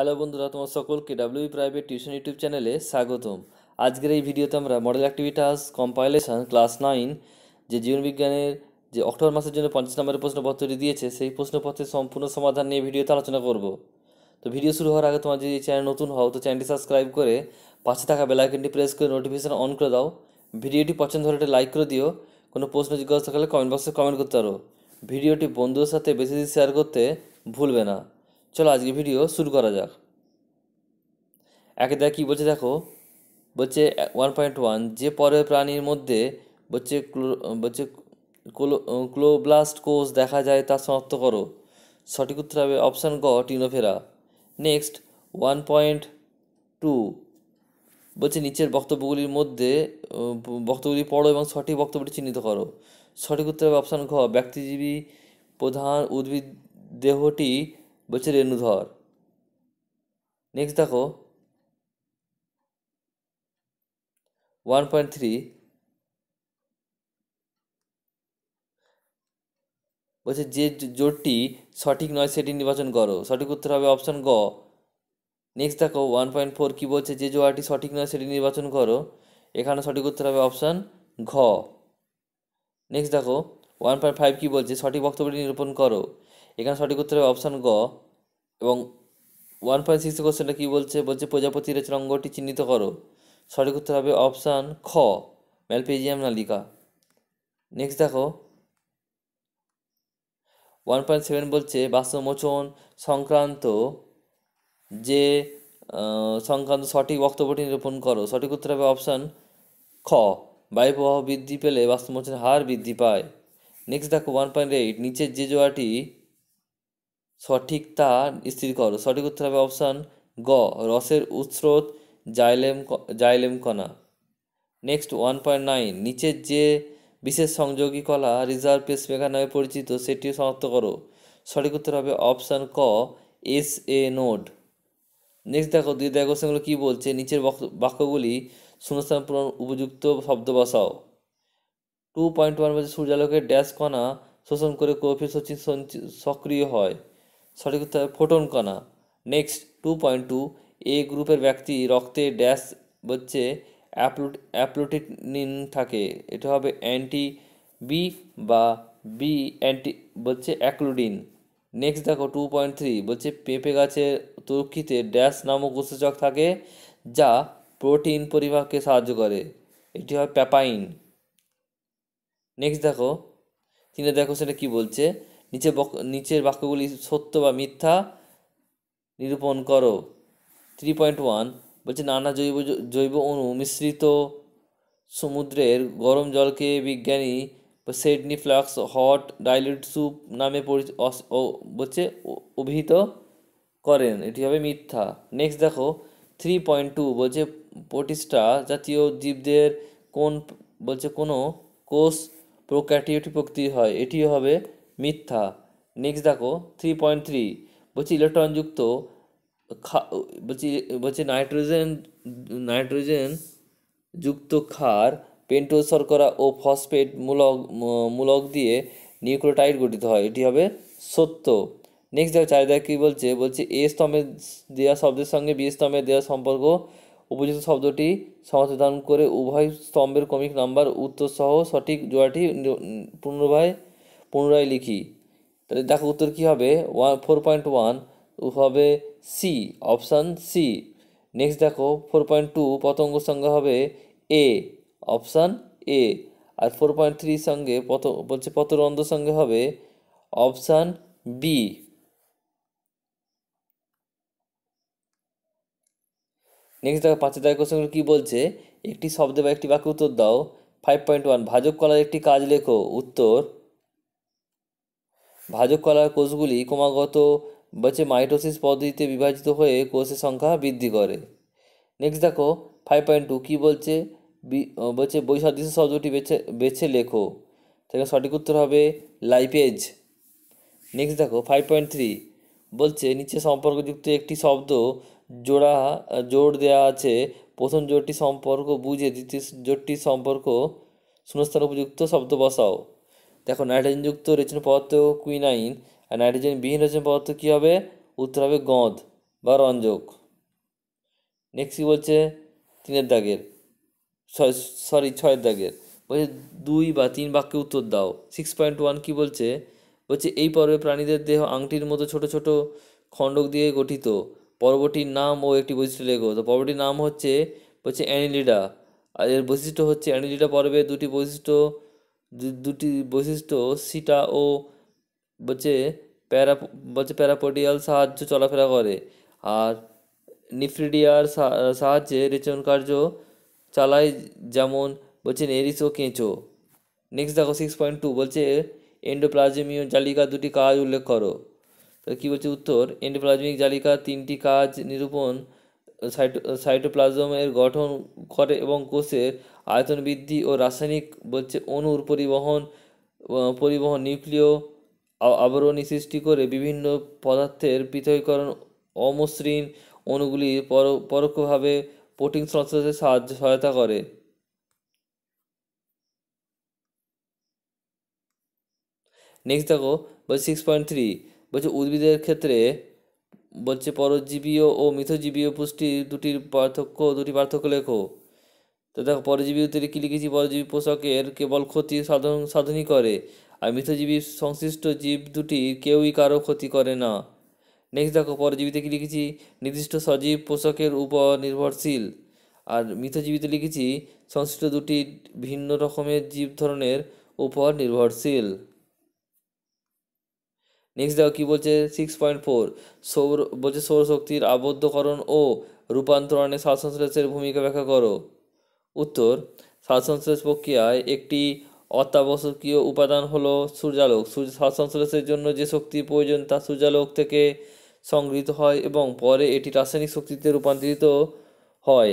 hello বন্ধুরা তোমার সকলকে ডাব্লিউ প্রাইভেট টিউশন ইউটিউব চ্যানেলে স্বাগতম আজকের এই ভিডিওতে আমরা model activities compilation class nine যে জীবনবিজ্ঞানের যে অক্টোবর মাসের জন্য পঞ্চাশ নম্বরের প্রশ্নপত্রটি দিয়েছে সেই প্রশ্নপত্রের সম্পূর্ণ সমাধান নিয়ে ভিডিওতে আলোচনা করব তো ভিডিও শুরু হওয়ার আগে তোমার যদি চ্যানেল নতুন হও তো চ্যানেলটি সাবস্ক্রাইব করে পাশে থাকা বেলাইকনটি প্রেস করে নোটিফিকেশান অন করে দাও ভিডিওটি পছন্দ হলে লাইক করে দিও কোনো প্রশ্ন জিজ্ঞাসা থাকলে কমেন্ট বক্সে কমেন্ট করতে পারো ভিডিওটি বন্ধুদের সাথে বেশি বেশি শেয়ার করতে ভুলবে না চলো আজকে ভিডিও শুরু করা যাক একে দেখ কী বলছে দেখো বলছে ওয়ান পয়েন্ট ওয়ান যে পরের প্রাণীর মধ্যে বলছে বলছে ক্লো ক্লোব্লাস্ট কোষ দেখা যায় তা শনাক্ত করো সঠিক উত্তর হবে অপশান গ টিনোফেরা নেক্সট ওয়ান পয়েন্ট টু বলছে নিচের বক্তব্যগুলির মধ্যে বক্তব্যগুলি পড়ো এবং সঠিক বক্তব্যটি চিহ্নিত করো সঠিক উত্তর হবে অপশান ঘ ব্যক্তিজীবী প্রধান উদ্ভিদ দেহটি বলছে রেণুধর নেক্সট দেখো ওয়ান পয়েন্ট থ্রি বলছে যে জোটটি সঠিক নয় সেটি নির্বাচন করো সঠিক উত্তর হবে অপশন গ নেক্সট দেখো ওয়ান পয়েন্ট ফোর কী বলছে যে জোয়াটি সঠিক নয় সেটি নির্বাচন করো এখানে সঠিক উত্তর হবে অপশান ঘ নেক্সট দেখো ওয়ান পয়েন্ট ফাইভ কী বলছে সঠিক বক্তব্যটি নিরূপণ করো এখানে সঠিক উত্তর হবে অপশান গ এবং ওয়ান পয়েন্ট সিক্স কোশ্চেনটা কী বলছে বলছে প্রজাপতির রচনা অঙ্গটি চিহ্নিত করো সঠিক উত্তর হবে অপশান খ ম্যালপেজিয়াম নালিকা নেক্সট দেখো ওয়ান পয়েন্ট সেভেন বলছে বাষ্পমোচন সংক্রান্ত যে সংক্রান্ত সঠিক বক্তব্যটি নিরূপণ করো সঠিক উত্তর হবে অপশান খ বায়ুপ্রবাহ বৃদ্ধি পেলে বাষ্পমোচনের হার বৃদ্ধি পায় নেক্সট দেখো ওয়ান পয়েন্ট এইট নিচের যে জোয়াটি সঠিক তা স্থির করো সঠিক উত্তর হবে অপশান গ রসের উৎস্রোত জাইলেম জাইলেম কণা নেক্সট ওয়ান পয়েন্ট নাইন নিচের যে বিশেষ সংযোগী কলা রিজার্ভ মেঘা নামে পরিচিত সেটিও সমাপ্ত করো সঠিক উত্তর হবে অপশান ক এস এ নোড নেক্সট দেখো দুই দেখো সেগুলো কী বলছে নিচের বাক্যগুলি শূন্যস্থান পূরণ উপযুক্ত শব্দ বসাও টু পয়েন্ট ওয়ান বলছে সূর্যালোকের ড্যাশ কণা শোষণ করে কফি সচিন সক্রিয় হয় সঠিক উত্তর হবে ফোটন কণা next two point two A গ্রুপের ব্যক্তি রক্তে ড্যাশ হচ্ছে অ্যাপ্লোট অ্যাপ্লোটিনিন থাকে এটা হবে অ্যান্টি বি বা বি অ্যান্টি বলছে অ্যাক্লোডিন নেক্সট দেখো টু পয়েন্ট থ্রি বলছে পেঁপে গাছের তুর্কিতে ড্যাশ নামক উৎসেচক থাকে যা প্রোটিন পরিবাহকে সাহায্য করে এটি হয় প্যাপাইন নেক্সট দেখো তিনে দেখো সেটা কি বলছে নিচে নিচের বাক্যগুলি সত্য বা মিথ্যা নিরূপণ করো থ্রি পয়েন্ট ওয়ান বলছে নানা জৈব জৈব অণু মিশ্রিত সমুদ্রের গরম জলকে বিজ্ঞানী সেডনি ফ্লাক্স হট ডাইলুট স্যুপ নামে পরি বলছে অভিহিত করেন এটি হবে মিথ্যা নেক্সট দেখো থ্রি পয়েন্ট টু বলছে প্রতিষ্ঠা জাতীয় জীবদের কোন বলছে কোনো কোষ প্রোক্যাটিওটি প্রকৃতি হয় এটিও হবে মিথ্যা নেক্সট দেখো থ্রি পয়েন্ট থ্রি বলছি ইলেকট্রনযুক্ত বলছি বলছি নাইট্রোজেন নাইট্রোজেন যুক্ত ক্ষার পেন্টোজ শর্করা ও ফসফেট মূলক মূলক দিয়ে নিউক্লিওটাইড গঠিত হয় এটি হবে সত্য নেক্সট দেখো চারিদা কী বলছে বলছে এ স্তম্ভে দেওয়া শব্দের সঙ্গে বি স্তম্ভের দেওয়া সম্পর্ক উপযুক্ত শব্দটি সংশোধন করে উভয় স্তম্ভের ক্রমিক নাম্বার উত্তর সহ সঠিক জোড়াটি পুনরায় পুনরায় লিখি তাহলে দেখো উত্তর কী হবে ওয়ান ফোর পয়েন্ট ওয়ান হবে সি অপশান সি নেক্সট দেখো ফোর পয়েন্ট টু পতঙ্গ সঙ্গে হবে এ অপশান এ আর ফোর পয়েন্ট থ্রি সঙ্গে পত বলছে পতরন্ধ্র সঙ্গে হবে অপশান বি নেক্সট দেখো পাঁচের দায় সঙ্গে কী বলছে একটি শব্দে বা একটি বাক্য উত্তর দাও ফাইভ পয়েন্ট ওয়ান ভাজক কলার একটি কাজ লেখো উত্তর ভাজক কলার কোষগুলি ক্রমাগত হচ্ছে মাইটোসিস পদ্ধতিতে বিভাজিত হয়ে কোষের সংখ্যা বৃদ্ধি করে নেক্সট দেখো ফাইভ পয়েন্ট টু কী বলছে বলছে বৈসাদৃশ্য শব্দটি বেছে বেছে লেখো তাহলে সঠিক উত্তর হবে লাইপেজ নেক্সট দেখো ফাইভ পয়েন্ট থ্রি বলছে নিচে সম্পর্কযুক্ত একটি শব্দ জোড়া জোর দেওয়া আছে প্রথম জোরটি সম্পর্ক বুঝে দ্বিতীয় জোরটি সম্পর্ক শূন্যস্থান উপযুক্ত শব্দ বসাও দেখো নাইট্রোজেনযুক্ত রেচন পদার্থ কুইনাইন আর নাইট্রোজেনবিহীন রেচন পদার্থ কী হবে উত্তর হবে গঁদ বা রঞ্জক নেক্সট কী বলছে তিনের দাগের সরি ছয়ের দাগের বলছে দুই বা তিন বাক্যে উত্তর দাও সিক্স পয়েন্ট ওয়ান কী বলছে বলছে এই পর্বে প্রাণীদের দেহ আংটির মতো ছোট ছোট খণ্ডক দিয়ে গঠিত পর্বটির নাম ও একটি বৈশিষ্ট্য লেখো তো পর্বটির নাম হচ্ছে বলছে অ্যানিলিডা আর এর বৈশিষ্ট্য হচ্ছে অ্যানিলিডা পর্বে দুটি বৈশিষ্ট্য দুটি বৈশিষ্ট্য সিটা ও বলছে প্যারা বচে প্যারাপোডিয়াল সাহায্য চলাফেরা করে আর নিফ্রিডিয়ার সাহায্যে রেচন কার্য চালায় যেমন বলছে নেরিস ও কেঁচো নেক্সট দেখো সিক্স পয়েন্ট টু বলছে এন্ডোপ্লাজমীয় জালিকা দুটি কাজ উল্লেখ করো তো কী বলছে উত্তর এন্ডোপ্লাজমিক জালিকা তিনটি কাজ নিরূপণ সাইটো সাইটোপ্লাজমের গঠন করে এবং কোষের আয়তন বৃদ্ধি ও রাসায়নিক বলছে অণুর পরিবহন পরিবহন নিউক্লিয় আবরণী সৃষ্টি করে বিভিন্ন পদার্থের পৃথকীকরণ অমসৃণ অণুগুলি পরোক্ষভাবে প্রোটিন সংশ্লেষে সাহায্য সহায়তা করে নেক্সট দেখো বলছে সিক্স পয়েন্ট থ্রি বলছে উদ্ভিদের ক্ষেত্রে বলছে পরজীবীয় ও মিথজীবীয় পুষ্টি দুটির পার্থক্য দুটি পার্থক্য লেখো তো দেখো পরজীবী উত্তরে কী লিখেছি পরজীবী পোষকের কেবল ক্ষতি সাধন সাধনই করে আর মিথজীবী সংশ্লিষ্ট জীব দুটি কেউই কারো ক্ষতি করে না নেক্সট দেখো পরজীবীতে কী লিখেছি নির্দিষ্ট সজীব পোষকের উপর নির্ভরশীল আর মিথজীবীতে লিখেছি সংশ্লিষ্ট দুটি ভিন্ন রকমের জীব ধরনের উপর নির্ভরশীল নেক্সট দেখো কী বলছে সিক্স পয়েন্ট ফোর সৌর বলছে সৌরশক্তির আবদ্ধকরণ ও রূপান্তরণে শ্বাস সংশ্লেষের ভূমিকা ব্যাখ্যা করো উত্তর শ্বাসনশ্লেষ প্রক্রিয়ায় একটি অত্যাবশ্যকীয় উপাদান হলো সূর্যালোক সূর্য শ্বাসসংশ্লেষের জন্য যে শক্তি প্রয়োজন তা সূর্যালোক থেকে সংগৃহীত হয় এবং পরে এটি রাসায়নিক শক্তিতে রূপান্তরিত হয়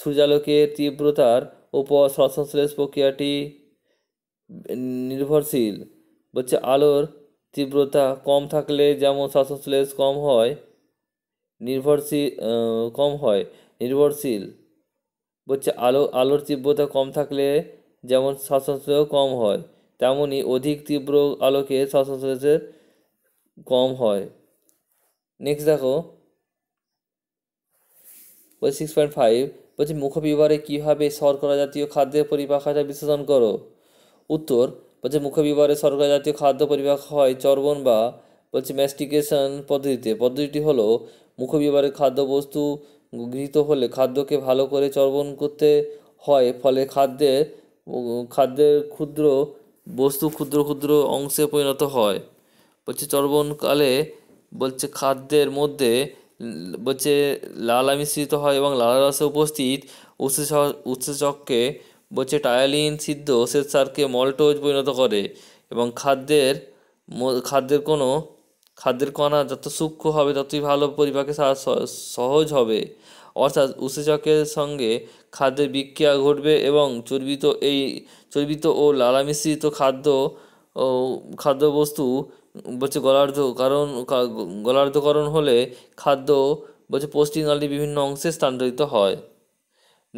সূর্যালোকের তীব্রতার উপর শ্বাসনশ্লেষ প্রক্রিয়াটি নির্ভরশীল বলছে আলোর তীব্রতা কম থাকলে যেমন শ্বাসনশ্লেষ কম হয় নির্ভরশীল কম হয় নির্ভরশীল বলছে আলো আলোর তীব্রতা কম থাকলে যেমন শ্বাসস্রয় কম হয় তেমনই অধিক তীব্র আলোকে শ্বাসপ্রশ্বাসের কম হয় নেক্সট দেখো বলছি সিক্স পয়েন্ট ফাইভ বলছি মুখবিবারে কীভাবে শর্করা জাতীয় খাদ্যের পরিপাকাটা বিশ্লেষণ করো উত্তর বলছে মুখবিবারে শর্করা জাতীয় খাদ্য পরিপাক হয় চর্বণ বা বলছে ম্যাস্টিকেশন পদ্ধতিতে পদ্ধতিটি হলো মুখবিবারের খাদ্যবস্তু গৃহীত হলে খাদ্যকে ভালো করে চর্বণ করতে হয় ফলে খাদ্যের খাদ্যের ক্ষুদ্র বস্তু ক্ষুদ্র ক্ষুদ্র অংশে পরিণত হয় বলছে চর্বণকালে বলছে খাদ্যের মধ্যে বলছে লালা মিশ্রিত হয় এবং লালা রসে উপস্থিত উৎসেচককে বলছে টায়ালিন সিদ্ধ শ্বেতসারকে মল্টোজ পরিণত করে এবং খাদ্যের খাদ্যের কোনো খাদ্যের কণা যত সূক্ষ্ম হবে ততই ভালো পরিপাকে সহজ হবে অর্থাৎ উসেচকের সঙ্গে খাদ্যের বিক্রিয়া ঘটবে এবং চর্বিত এই চর্বিত ও লালা মিশ্রিত খাদ্য খাদ্যবস্তু বলছে গলার্ধ কারণ গলার্ধকরণ হলে খাদ্য বলছে পোস্টিংনালী বিভিন্ন অংশে স্থানান্তরিত হয়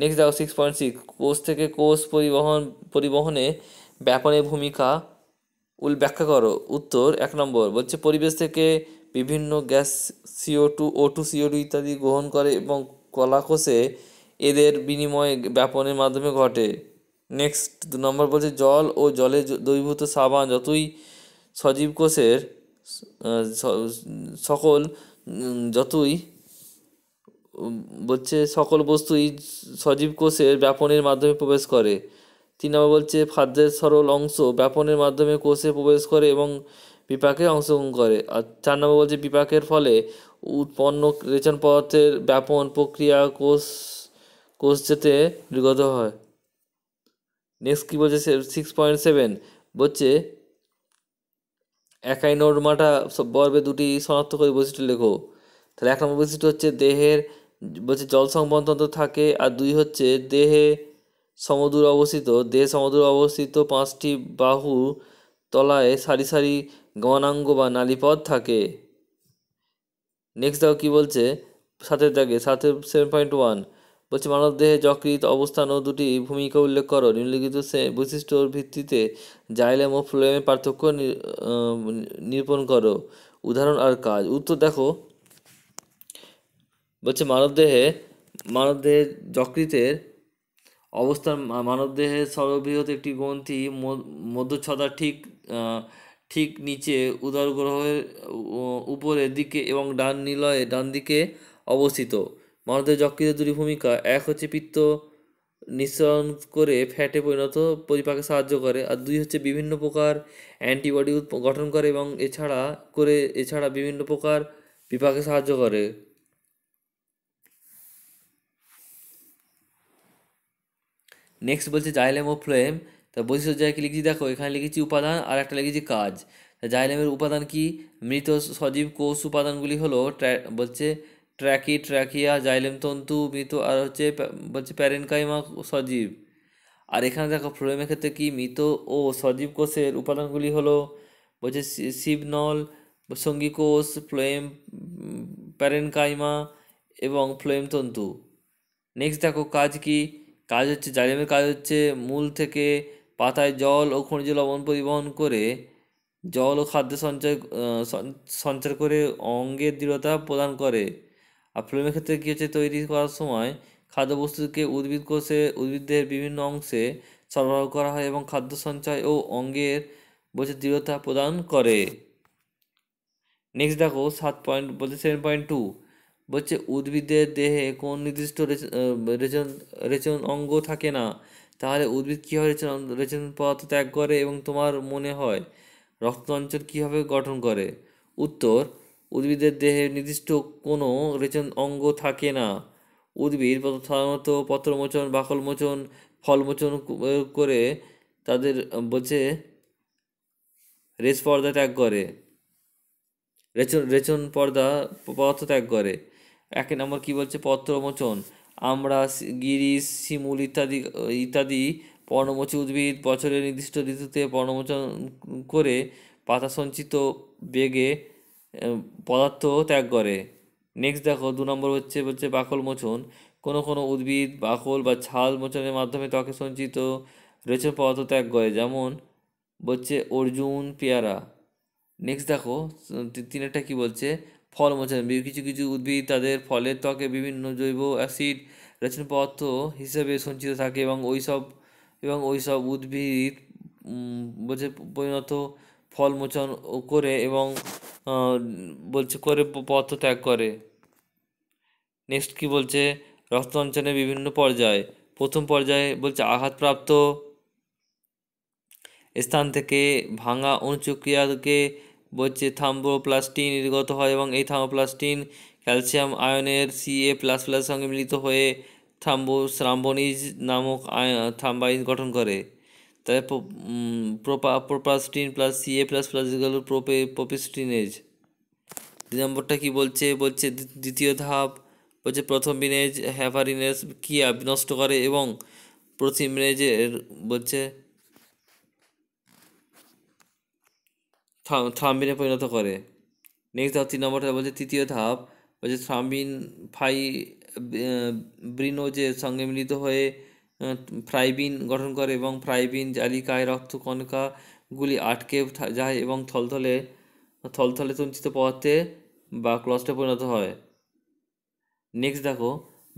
নেক্সট দেখো সিক্স পয়েন্ট সিক্স কোষ থেকে কোষ পরিবহন পরিবহনে ব্যাপনের ভূমিকা উল ব্যাখ্যা করো উত্তর এক নম্বর বলছে পরিবেশ থেকে বিভিন্ন gas CO two O two CO two ইত্যাদি গ্রহণ করে এবং কোষে এদের বিনিময়ে ব্যাপনের মাধ্যমে ঘটে নেক্সট দু নম্বর বলছে জল ও জলে দৈভূত সাবান যতই সজীব কোষের সকল যতই বলছে সকল বস্তুই সজীব কোষের ব্যাপনের মাধ্যমে প্রবেশ করে তিন নম্বর বলছে খাদ্যের সরল অংশ ব্যাপনের মাধ্যমে কোষে প্রবেশ করে এবং বিপাকে অংশগ্রহণ করে আর চার নম্বর বলছে বিপাকের ফলে উৎপন্ন রেচন পদার্থের ব্যাপন প্রক্রিয়া কোষ কোষ যেতে নির্গত হয় নেক্সট কী বলছে সিক্স পয়েন্ট সেভেন বলছে একাই সব বর্বে দুটি করে বৈশিষ্ট্য লেখো তাহলে এক নম্বর বৈশিষ্ট্য হচ্ছে দেহের বলছে জল সংবন্ধন থাকে আর দুই হচ্ছে দেহে সমদূর অবস্থিত দেহ সমুদ্র অবস্থিত পাঁচটি বাহু তলায় সারি সারি গমনাঙ্গ বা নালীপথ থাকে নেক্সট দাও কি বলছে সাতের দাগে সাথে সেভেন পয়েন্ট ওয়ান বলছে মানবদেহে যকৃত অবস্থান ও দুটি ভূমিকা উল্লেখ করো নিম্নলিখিত বৈশিষ্ট্যর ভিত্তিতে জাইলেম ও ফ্লোয়েমের পার্থক্য নিরূপণ করো উদাহরণ আর কাজ উত্তর দেখো বলছে মানবদেহে মানবদেহে যকৃতের অবস্থান মানবদেহের সর্ববৃহৎ একটি গ্রন্থি মধ্যচ্ছদা ঠিক ঠিক নিচে উদার গ্রহের উপরের দিকে এবং ডান নিলয়ে ডান দিকে অবস্থিত মানবদের যকৃতের দুটি ভূমিকা এক হচ্ছে পিত্ত নিঃসরণ করে ফ্যাটে পরিণত পরিপাকে সাহায্য করে আর দুই হচ্ছে বিভিন্ন প্রকার অ্যান্টিবডি গঠন করে এবং এছাড়া করে এছাড়া বিভিন্ন প্রকার বিপাকে সাহায্য করে নেক্সট বলছে জাইলেম ও ফ্লোয়েম তা বৈশিষ্ট্য জায়গায় লিখছি দেখো এখানে লিখেছি উপাদান আর একটা লিখেছি কাজ জাইলেমের উপাদান কি মৃত সজীব কোষ উপাদানগুলি হলো বলছে ট্র্যাকি ট্র্যাকিয়া জাইলেম তন্তু মৃত আর হচ্ছে বলছে প্যারেনকাইমা সজীব আর এখানে দেখো ফ্লোয়েমের ক্ষেত্রে কি মৃত ও সজীব কোষের উপাদানগুলি হলো বলছে শিবনল সঙ্গী কোষ ফ্লোয়েম প্যারেনকাইমা এবং ফ্লোয়েম তন্তু নেক্সট দেখো কাজ কি কাজ হচ্ছে জালিমের কাজ হচ্ছে মূল থেকে পাতায় জল ও খনিজ লবণ পরিবহন করে জল ও খাদ্য সঞ্চয় সঞ্চার করে অঙ্গের দৃঢ়তা প্রদান করে আর ফ্লোমের ক্ষেত্রে কী হচ্ছে তৈরি করার সময় খাদ্যবস্তুকে উদ্ভিদ কোষে উদ্ভিদের বিভিন্ন অংশে সরবরাহ করা হয় এবং খাদ্য সঞ্চয় ও অঙ্গের বলছে দৃঢ়তা প্রদান করে নেক্সট দেখো সাত পয়েন্ট বলছে সেভেন পয়েন্ট টু বলছে উদ্ভিদের দেহে কোন নির্দিষ্ট রেচন রেচন অঙ্গ থাকে না তাহলে উদ্ভিদ কীভাবে রেচন রেচন পদার্থ ত্যাগ করে এবং তোমার মনে হয় রক্তঞ্চল কীভাবে গঠন করে উত্তর উদ্ভিদের দেহে নির্দিষ্ট কোনো রেচন অঙ্গ থাকে না উদ্ভিদ সাধারণত পত্রমোচন বাকলমোচন ফলমোচন করে তাদের বলছে রেস পর্দা ত্যাগ করে রেচন রেচন পর্দা পদার্থ ত্যাগ করে এক নম্বর কি বলছে পত্রমোচন আমরা গিরিশ শিমুল ইত্যাদি ইত্যাদি পর্ণমোচী উদ্ভিদ বছরের নির্দিষ্ট ঋতুতে পর্ণমোচন করে পাতা সঞ্চিত বেগে পদার্থ ত্যাগ করে নেক্সট দেখো দু নম্বর হচ্ছে হচ্ছে বাকল মোচন কোনো কোনো উদ্ভিদ বাকল বা ছাল মোচনের মাধ্যমে ত্বকে সঞ্চিত রেচন পদার্থ ত্যাগ করে যেমন বলছে অর্জুন পেয়ারা নেক্সট দেখো তিনেরটা কি বলছে ফল মোচন কিছু কিছু উদ্ভিদ তাদের ফলের ত্বকে বিভিন্ন জৈব অ্যাসিড রেচন পদার্থ হিসেবে সঞ্চিত থাকে এবং ওইসব এবং ওইসব উদ্ভিদ বলছে পরিণত ফল মোচন করে এবং বলছে করে পথ ত্যাগ করে নেক্সট কি বলছে রক্ত অঞ্চলে বিভিন্ন পর্যায়ে প্রথম পর্যায়ে বলছে আঘাতপ্রাপ্ত স্থান থেকে ভাঙা অনুচক্রিয়াকে বলছে থাম্বোপ্লাস্টিন নির্গত হয় এবং এই থাম্বোপ্লাস্টিন ক্যালসিয়াম আয়নের সিএ প্লাস প্লাস সঙ্গে মিলিত হয়ে থাম্বোস্রাম্বনিজ নামক থাম্বাইন গঠন করে তাই প্রোপা প্রোপ্লাস্টিন প্লাস সিএ প্লাস প্লাস গেল প্রোপে প্রোপিস্টিনেজ দুই নম্বরটা কী বলছে বলছে দ্বিতীয় ধাপ বলছে প্রথম বিনেজ হ্যাভারিনেস কি নষ্ট করে এবং প্রথম বিনেজের বলছে থ্রাম্বিনে পরিণত করে নেক্সট ধাপ তিন নম্বরটা বলছে তৃতীয় ধাপ বলছে থ্রাম্বিন ফাই ব্রিনোজের সঙ্গে মিলিত হয়ে ফ্রাইবিন গঠন করে এবং ফ্রাইবিন জালিকায় রক্তকণিকাগুলি আটকে যায় এবং থলথলে থলথলে সঞ্চিত পদার্থে বা ক্লস্টে পরিণত হয় নেক্সট দেখো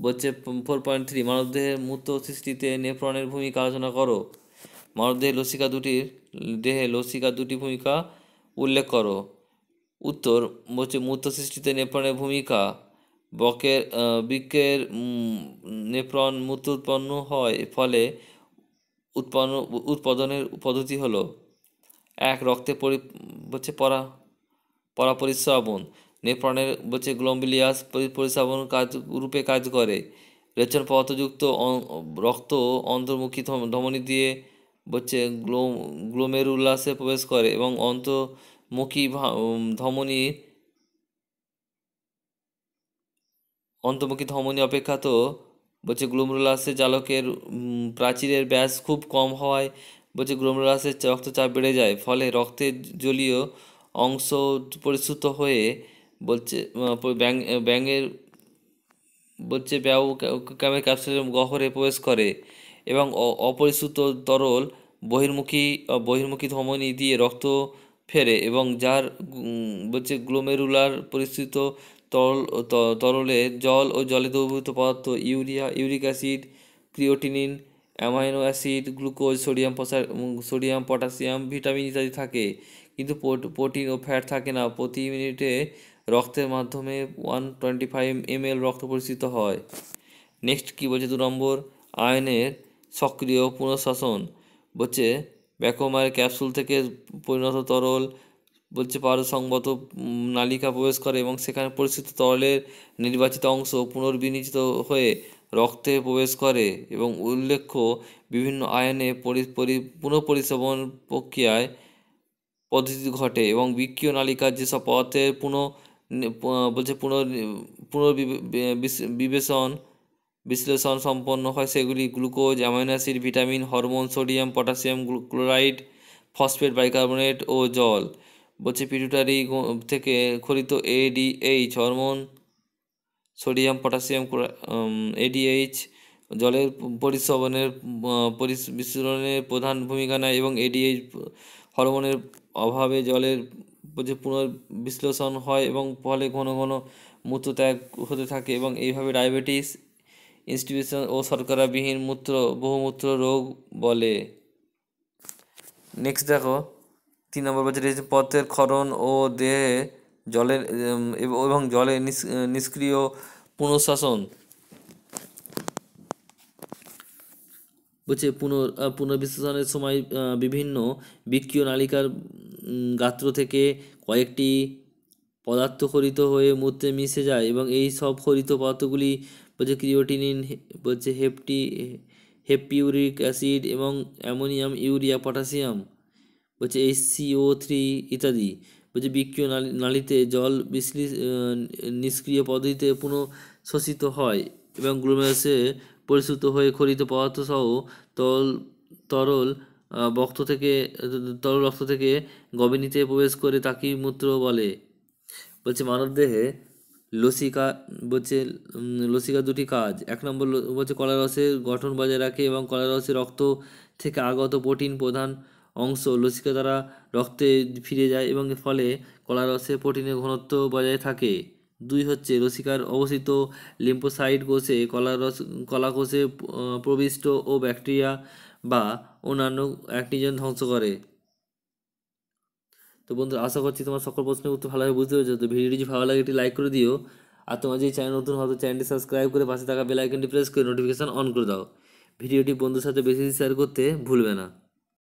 বলছে ফোর পয়েন্ট থ্রি মানবদেহের মূর্ত সৃষ্টিতে নেফ্রনের ভূমিকা আলোচনা করো মানবদেহের লসিকা দুটির দেহে লসিকা দুটি ভূমিকা উল্লেখ করো উত্তর হচ্ছে মূর্ত সৃষ্টিতে নেপ্রণের ভূমিকা বকের বিকের নেপ্রন মূর্ত উৎপন্ন হয় ফলে উৎপন্ন উৎপাদনের পদ্ধতি হলো এক রক্তে পরি হচ্ছে পরা পরাপরিশ্রাবণ নেপ্রনের হচ্ছে গ্লোম্বিলিয়াস পরিশ্রাবণ কাজ রূপে কাজ করে রেচন পদার্থযুক্ত রক্ত অন্তর্মুখী ধমনী দিয়ে বলছে গ্লো উল্লাসে প্রবেশ করে এবং অন্তমুখী ধমনী অন্তমুখী ধমনী অপেক্ষাত বলছে গ্লোমরুল্লাসের জালকের প্রাচীরের ব্যাস খুব কম হওয়ায় বলছে গ্লোমরুল্লাসের রক্তচাপ বেড়ে যায় ফলে রক্তের জলীয় অংশ পরিশ্রুত হয়ে বলছে ব্যাং ব্যাঙের বলছে ব্যাও ক্যামের ক্যাপসুলের গহরে প্রবেশ করে এবং অপরিশ্রুত তরল বহির্মুখী বহির্মুখী ধমনী দিয়ে রক্ত ফেরে এবং যার হচ্ছে গ্লোমেরুলার পরিস্থিত তরল তরলে জল ও জলে দ্রবীভূত পদার্থ urea uric acid creatinine amino acid glucose sodium sodium potassium vitamin ইত্যাদি থাকে কিন্তু প্রোটিন ও ফ্যাট থাকে না প্রতি মিনিটে রক্তের মাধ্যমে one twenty five M L রক্ত পরিস্থিত হয় নেক্সট কী বলছে দু নম্বর আয়নের সক্রিয় পুনঃশ্বাসন বলছে ব্যাকোমার ক্যাপসুল থেকে পরিণত তরল বলছে পারসংগত নালিকা প্রবেশ করে এবং সেখানে পরিস্থিত তরলের নির্বাচিত অংশ পুনর্বিনিচিত হয়ে রক্তে প্রবেশ করে এবং উল্লেখ্য বিভিন্ন আয়নে পুনঃপরিশ্রবণ প্রক্রিয়ায় পদ্ধতি ঘটে এবং বিক্রিয় নালিকার যেসব পথে পুনঃ বলছে পুনর পুনর্বিবেশন বিশ্লেষণ সম্পন্ন হয় সেগুলি glucose amino acid vitamin hormone sodium potassium chloride phosphate bicarbonate ও জল বলছে পিটুটারি থেকে খরিত ADH hormone sodium potassium ADH জলের পরিশ্রবণের বিশ্লেষণের প্রধান ভূমিকা নেয় এবং এডিএইচ হরমোনের অভাবে জলের যে পুনর্বিশ্লেষণ হয় এবং ফলে ঘন ঘন মূত্রত্যাগ হতে থাকে এবং এইভাবে ডায়াবেটিস ইনস্টিটিউশন ও শর্করাবিহীন মূত্র বহুমূত্র রোগ বলে নেক্সট দেখো তিন নম্বর বছর পথের ক্ষরণ ও দেহে জলের এবং জলের নিষ্ক্রিয় পুনঃশাসন বলছে পুন পুনর্বিশ্লেষণের সময় বিভিন্ন বিক্রিয় নালিকার গাত্র থেকে কয়েকটি পদার্থ খরিত হয়ে মূত্রে মিশে যায় এবং এই সব খরিত পদার্থগুলি বলছে ক্রিওটিনিন বলছে হেপটি হেপিউরিক অ্যাসিড এবং অ্যামোনিয়াম ইউরিয়া পটাশিয়াম বলছে এইচ সিও থ্রি ইত্যাদি বলছে বিক্রিয় নালীতে জল বিশ্লি নিষ্ক্রিয় পদ্ধতিতে পুনঃ শোষিত হয় এবং গ্লুমেরাসে পরিশ্রুত হয়ে খরিত পদার্থ সহ তরল তরল বক্ত থেকে তরল রক্ত থেকে গবিনীতে প্রবেশ করে তাকে মূত্র বলে বলছে মানবদেহে লসিকা বলছে লসিকা দুটি কাজ এক নম্বর বলছে কলা রসের গঠন বজায় রাখে এবং কলা রসের রক্ত থেকে আগত প্রোটিন প্রধান অংশ লসিকা দ্বারা রক্তে ফিরে যায় এবং ফলে কলা রসে প্রোটিনের ঘনত্ব বজায় থাকে দুই হচ্ছে রসিকার অবস্থিত লিম্পোসাইড কোষে কলা রস কলা কোষে প্রবিষ্ট ও ব্যাকটেরিয়া বা অন্যান্য অ্যাক্টিজেন ধ্বংস করে তো বন্ধু আশা করছি তোমার সকল প্রশ্নের উত্তর ভালোভাবে বুঝতে পেরেছো তো ভিডিওটি যদি ভালো লাগে একটি লাইক করে দিও আর তোমার যদি চ্যানেল নতুন হয় তো চ্যানেলটি সাবস্ক্রাইব করে পাশে থাকা বেল আইকনটি প্রেস করে নোটিফিকেশান অন করে দাও ভিডিওটি বন্ধুর সাথে বেশি শেয়ার করতে ভুলবে না